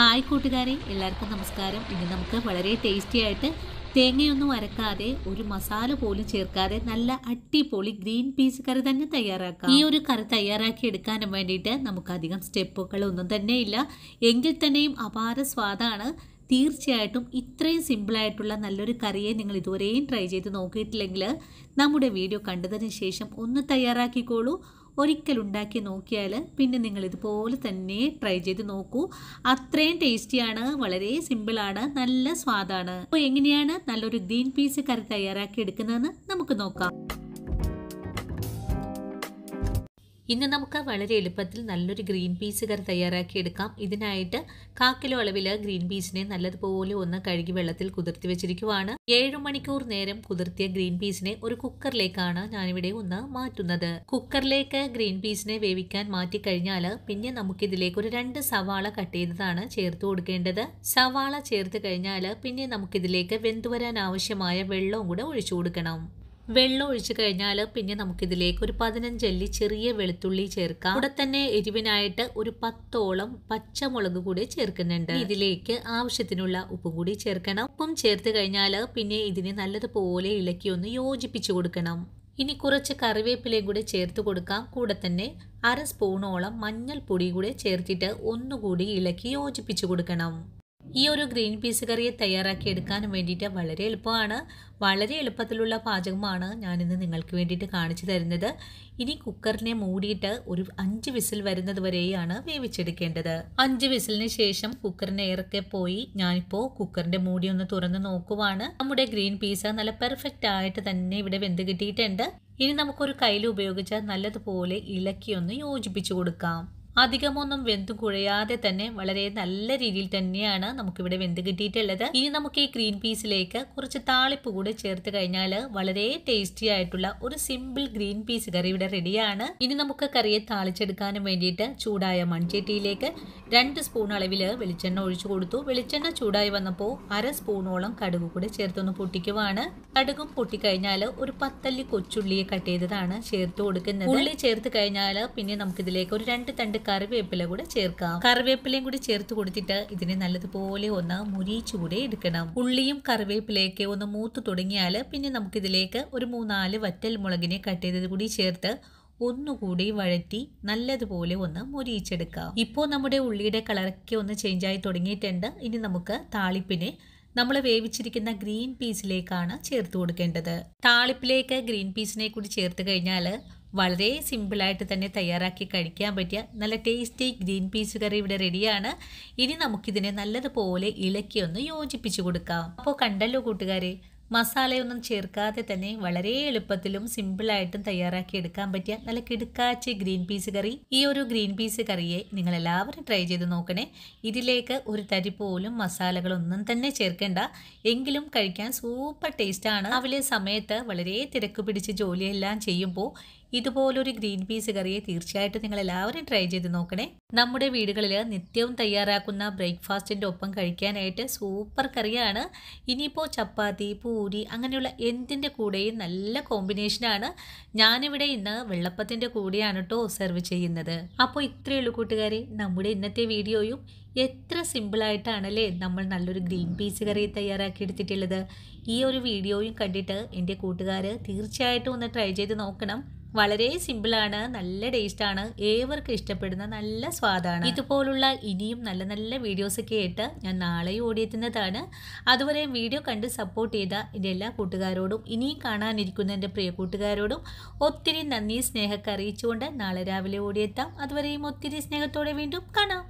hi കൂട്ടുകാരെ എല്ലാവർക്കും നമസ്കാരം ഇനി നമുക്ക് വളരെ ടേസ്റ്റി ആയിട്ട് തേങ്ങയൊന്നും അരക്കാതെ ഒരു മസാല പോലും ചേർക്കാതെ നല്ല അടിപൊളി ഗ്രീൻ പീസ് കറി തന്നെ തയ്യാറാക്കാം ഈ ഒരു കറി തയ്യാറാക്കി എടുക്കാനും വേണ്ടിയിട്ട് നമുക്കധികം സ്റ്റെപ്പുകളൊന്നും തന്നെ ഇല്ല എങ്കിൽ തന്നെയും അപാര സ്വാദാണ് തീർച്ചയായിട്ടും ഇത്രയും സിമ്പിളായിട്ടുള്ള നല്ലൊരു കറിയെ നിങ്ങൾ ഇതുവരെയും ട്രൈ ചെയ്ത് നോക്കിയിട്ടില്ലെങ്കിൽ നമ്മുടെ വീഡിയോ കണ്ടതിന് ശേഷം ഒന്ന് തയ്യാറാക്കിക്കോളൂ ഒരിക്കൽ ഉണ്ടാക്കി നോക്കിയാൽ പിന്നെ നിങ്ങൾ ഇതുപോലെ തന്നെ ട്രൈ ചെയ്ത് നോക്കൂ അത്രയും ടേസ്റ്റിയാണ് വളരെ സിമ്പിളാണ് നല്ല സ്വാദാണ് അപ്പോൾ എങ്ങനെയാണ് നല്ലൊരു ഗ്രീൻ പീസ് കറി തയ്യാറാക്കി എടുക്കുന്നതെന്ന് നമുക്ക് നോക്കാം ഇന്ന് നമുക്ക് വളരെ എളുപ്പത്തിൽ നല്ലൊരു ഗ്രീൻ പീസ് കറി തയ്യാറാക്കി എടുക്കാം ഇതിനായിട്ട് കാക്കിലോ അളവിൽ ഗ്രീൻ പീസിനെ നല്ലതുപോലെ ഒന്ന് കഴുകി വെള്ളത്തിൽ കുതിർത്തി വെച്ചിരിക്കുവാണ് ഏഴു മണിക്കൂർ നേരം കുതിർത്തിയ ഗ്രീൻ പീസിനെ ഒരു കുക്കറിലേക്കാണ് ഞാനിവിടെ ഒന്ന് മാറ്റുന്നത് കുക്കറിലേക്ക് ഗ്രീൻ പീസിനെ വേവിക്കാൻ മാറ്റി കഴിഞ്ഞാല് പിന്നെ നമുക്കിതിലേക്ക് ഒരു രണ്ട് സവാള കട്ട് ചെയ്തതാണ് ചേർത്ത് കൊടുക്കേണ്ടത് സവാള ചേർത്ത് കഴിഞ്ഞാൽ പിന്നെ നമുക്കിതിലേക്ക് വെന്തുവരാൻ ആവശ്യമായ വെള്ളവും കൂടെ ഒഴിച്ചു കൊടുക്കണം വെള്ളം ഒഴിച്ചു കഴിഞ്ഞാൽ പിന്നെ നമുക്കിതിലേക്ക് ഒരു പതിനഞ്ചല്ലി ചെറിയ വെളുത്തുള്ളി ചേർക്കാം കൂടെ തന്നെ എരിവിനായിട്ട് ഒരു പത്തോളം പച്ചമുളക് കൂടി ചേർക്കുന്നുണ്ട് ഇതിലേക്ക് ആവശ്യത്തിനുള്ള ഉപ്പും കൂടി ചേർക്കണം ഉപ്പും ചേർത്ത് കഴിഞ്ഞാൽ പിന്നെ ഇതിനെ നല്ലതുപോലെ ഇളക്കി ഒന്ന് യോജിപ്പിച്ചു കൊടുക്കണം ഇനി കുറച്ച് കറിവേപ്പിലയും കൂടി ചേർത്ത് കൊടുക്കാം കൂടെ തന്നെ അര സ്പൂണോളം മഞ്ഞൾപ്പൊടി കൂടെ ചേർത്തിട്ട് ഒന്നുകൂടി ഇളക്കി യോജിപ്പിച്ചു കൊടുക്കണം ഈ ഒരു ഗ്രീൻ പീസ് കറിയെ തയ്യാറാക്കി എടുക്കാൻ വേണ്ടിയിട്ട് വളരെ എളുപ്പമാണ് വളരെ എളുപ്പത്തിലുള്ള പാചകമാണ് ഞാനിന്ന് നിങ്ങൾക്ക് വേണ്ടിയിട്ട് കാണിച്ചു തരുന്നത് ഇനി കുക്കറിനെ മൂടിയിട്ട് ഒരു അഞ്ച് വിസിൽ വരുന്നത് വരെയാണ് വേവിച്ചെടുക്കേണ്ടത് അഞ്ച് വിസിലിന് ശേഷം കുക്കറിന് ഇറക്കെ പോയി ഞാനിപ്പോൾ കുക്കറിന്റെ മൂടി ഒന്ന് തുറന്ന് നോക്കുവാണ് നമ്മുടെ ഗ്രീൻ പീസ് നല്ല പെർഫെക്റ്റ് ആയിട്ട് തന്നെ ഇവിടെ വെന്ത് കിട്ടിയിട്ടുണ്ട് ഇനി നമുക്കൊരു കയ്യിൽ ഉപയോഗിച്ച് നല്ലതുപോലെ ഇളക്കി ഒന്ന് യോജിപ്പിച്ചു കൊടുക്കാം അധികമൊന്നും വെന്തു കുഴയാതെ തന്നെ വളരെ നല്ല രീതിയിൽ തന്നെയാണ് നമുക്കിവിടെ വെന്ത് കിട്ടിയിട്ടുള്ളത് ഇനി നമുക്ക് ഈ ഗ്രീൻ പീസിലേക്ക് കുറച്ച് താളിപ്പ് കൂടെ ചേർത്ത് കഴിഞ്ഞാൽ വളരെ ടേസ്റ്റി ആയിട്ടുള്ള ഒരു സിമ്പിൾ ഗ്രീൻ പീസ് കറി ഇവിടെ റെഡിയാണ് ഇനി നമുക്ക് കറിയെ താളിച്ചെടുക്കാനും വേണ്ടിയിട്ട് ചൂടായ മൺചട്ടിയിലേക്ക് രണ്ട് സ്പൂൺ അളവിൽ വെളിച്ചെണ്ണ ഒഴിച്ചു കൊടുത്തു വെളിച്ചെണ്ണ ചൂടായി വന്നപ്പോൾ അര സ്പൂണോളം കടുക് കൂടെ ചേർത്തൊന്ന് പൊട്ടിക്കുവാണ് കടുകും പൊട്ടിക്കഴിഞ്ഞാൽ ഒരു പത്തല്ലി കൊച്ചുള്ളിയെ കട്ട് ചെയ്തതാണ് ചേർത്ത് കൊടുക്കുന്നത് ഉള്ളി ചേർത്ത് കഴിഞ്ഞാൽ പിന്നെ നമുക്കിതിലേക്ക് ഒരു രണ്ട് തണ്ട് കറിവേപ്പില കൂടെ ചേർക്കാം കറിവേപ്പിലയും കൂടി ചേർത്ത് കൊടുത്തിട്ട് ഇതിനെ നല്ലതുപോലെ ഒന്ന് മുരിച്ചു കൂടെ എടുക്കണം ഉള്ളിയും കറിവേപ്പിലയൊക്കെ ഒന്ന് മൂത്ത് തുടങ്ങിയാൽ പിന്നെ നമുക്കിതിലേക്ക് ഒരു മൂന്നാല് വറ്റൽ മുളകിനെ കട്ട് ചെയ്തത് കൂടി ചേർത്ത് ഒന്നുകൂടി വഴറ്റി നല്ലതുപോലെ ഒന്ന് മുരിയിച്ചെടുക്കാം ഇപ്പോൾ നമ്മുടെ ഉള്ളിയുടെ കളറൊക്കെ ഒന്ന് ചേഞ്ച് ആയി തുടങ്ങിയിട്ടുണ്ട് ഇനി നമുക്ക് താളിപ്പിനെ നമ്മൾ വേവിച്ചിരിക്കുന്ന ഗ്രീൻ പീസിലേക്കാണ് ചേർത്ത് കൊടുക്കേണ്ടത് താളിപ്പിലേക്ക് ഗ്രീൻ പീസിനെ കൂടി ചേർത്ത് കഴിഞ്ഞാൽ വളരെ സിമ്പിളായിട്ട് തന്നെ തയ്യാറാക്കി കഴിക്കാൻ പറ്റിയ നല്ല ടേസ്റ്റി ഗ്രീൻ പീസ് കറി ഇവിടെ റെഡിയാണ് ഇനി നമുക്കിതിനെ നല്ലതുപോലെ ഇളക്കി ഒന്ന് യോജിപ്പിച്ചു കൊടുക്കാം അപ്പോൾ കണ്ടല്ലോ കൂട്ടുകാരെ മസാലയൊന്നും ചേർക്കാതെ തന്നെ വളരെ എളുപ്പത്തിലും സിമ്പിളായിട്ടും തയ്യാറാക്കി എടുക്കാൻ പറ്റിയ നല്ല കിടുക്കാച്ച് ഗ്രീൻ പീസ് കറി ഈ ഒരു ഗ്രീൻ പീസ് കറിയെ നിങ്ങൾ എല്ലാവരും ട്രൈ ചെയ്ത് നോക്കണേ ഇതിലേക്ക് ഒരു തരി പോലും മസാലകളൊന്നും തന്നെ ചേർക്കേണ്ട എങ്കിലും കഴിക്കാൻ സൂപ്പർ ടേസ്റ്റാണ് രാവിലെ സമയത്ത് വളരെ തിരക്ക് പിടിച്ച് ജോലിയെല്ലാം ചെയ്യുമ്പോൾ ഇതുപോലൊരു ഗ്രീൻ പീസ് കറിയെ തീർച്ചയായിട്ടും നിങ്ങൾ എല്ലാവരും ട്രൈ ചെയ്ത് നോക്കണേ നമ്മുടെ വീടുകളിൽ നിത്യവും തയ്യാറാക്കുന്ന ബ്രേക്ക്ഫാസ്റ്റിൻ്റെ ഒപ്പം കഴിക്കാനായിട്ട് സൂപ്പർ കറിയാണ് ഇനിയിപ്പോൾ ചപ്പാത്തി പൂരി അങ്ങനെയുള്ള എന്തിൻ്റെ കൂടെയും നല്ല കോമ്പിനേഷനാണ് ഞാനിവിടെ ഇന്ന് വെള്ളപ്പത്തിൻ്റെ കൂടെയാണ് കേട്ടോ സെർവ് ചെയ്യുന്നത് അപ്പോൾ ഇത്രയേ ഉള്ളൂ കൂട്ടുകാരെ നമ്മുടെ ഇന്നത്തെ വീഡിയോയും എത്ര സിമ്പിളായിട്ടാണല്ലേ നമ്മൾ നല്ലൊരു ഗ്രീൻ പീസ് കറി തയ്യാറാക്കി എടുത്തിട്ടുള്ളത് ഈ ഒരു വീഡിയോയും കണ്ടിട്ട് എൻ്റെ കൂട്ടുകാർ തീർച്ചയായിട്ടും ഒന്ന് ട്രൈ ചെയ്ത് നോക്കണം വളരെ സിമ്പിളാണ് നല്ല ടേസ്റ്റ് ആണ് ഏവർക്കും ഇഷ്ടപ്പെടുന്ന നല്ല സ്വാദാണ് ഇതുപോലുള്ള ഇനിയും നല്ല നല്ല വീഡിയോസൊക്കെ ആയിട്ട് ഞാൻ നാളെയും ഓടിയെത്തുന്നതാണ് അതുവരെ വീഡിയോ കണ്ട് സപ്പോർട്ട് ചെയ്ത എൻ്റെ എല്ലാ കൂട്ടുകാരോടും ഇനിയും കാണാനിരിക്കുന്ന എൻ്റെ പ്രിയ കൂട്ടുകാരോടും ഒത്തിരി നന്ദി സ്നേഹമൊക്കെ അറിയിച്ചുകൊണ്ട് നാളെ രാവിലെ ഓടിയെത്താം അതുവരെയും ഒത്തിരി സ്നേഹത്തോടെ വീണ്ടും കാണാം